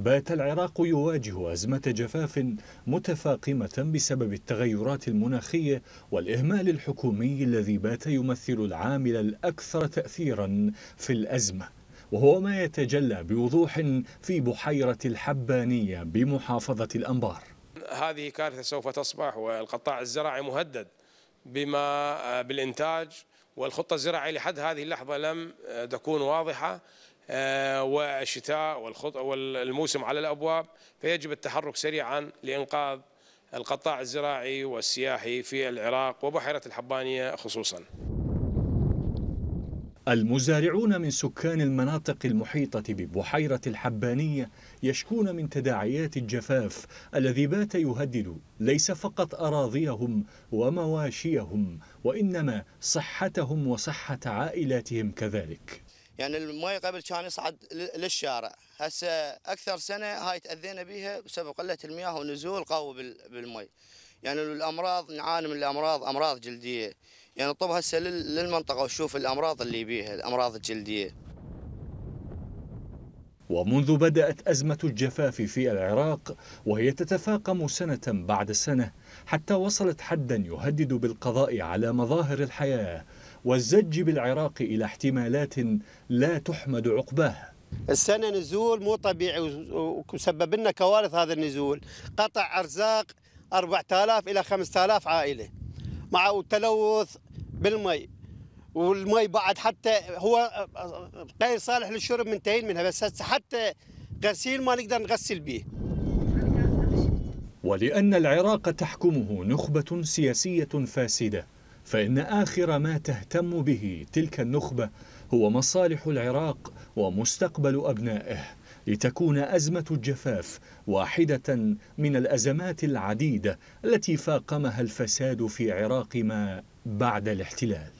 بات العراق يواجه أزمة جفاف متفاقمة بسبب التغيرات المناخية والإهمال الحكومي الذي بات يمثل العامل الأكثر تأثيرا في الأزمة وهو ما يتجلى بوضوح في بحيرة الحبانية بمحافظة الأنبار هذه كارثة سوف تصبح والقطاع الزراعي مهدد بما بالإنتاج والخطة الزراعية لحد هذه اللحظة لم تكون واضحة آه، والشتاء والخط والموسم على الأبواب فيجب التحرك سريعا لإنقاذ القطاع الزراعي والسياحي في العراق وبحيرة الحبانية خصوصا المزارعون من سكان المناطق المحيطة ببحيرة الحبانية يشكون من تداعيات الجفاف الذي بات يهدد ليس فقط أراضيهم ومواشيهم وإنما صحتهم وصحة عائلاتهم كذلك يعني المي قبل كان يصعد للشارع هسه اكثر سنه هاي تاذينا بيها بسبب قله المياه ونزول قوي بالمي يعني الامراض نعاني من الامراض امراض جلديه يعني طب هسه للمنطقه وشوف الامراض اللي بيها الامراض الجلديه ومنذ بدأت أزمة الجفاف في العراق وهي تتفاقم سنة بعد سنة حتى وصلت حدا يهدد بالقضاء على مظاهر الحياة والزج بالعراق إلى احتمالات لا تحمد عقباه السنة نزول مو طبيعي وسبب لنا كوارث هذا النزول قطع أرزاق 4000 إلى 5000 عائلة مع التلوث بالمي والمي بعد حتى هو غير صالح للشرب منتهين منها بس حتى غسيل ما نقدر نغسل به ولأن العراق تحكمه نخبة سياسية فاسدة فإن آخر ما تهتم به تلك النخبة هو مصالح العراق ومستقبل أبنائه لتكون أزمة الجفاف واحدة من الأزمات العديدة التي فاقمها الفساد في عراق ما بعد الاحتلال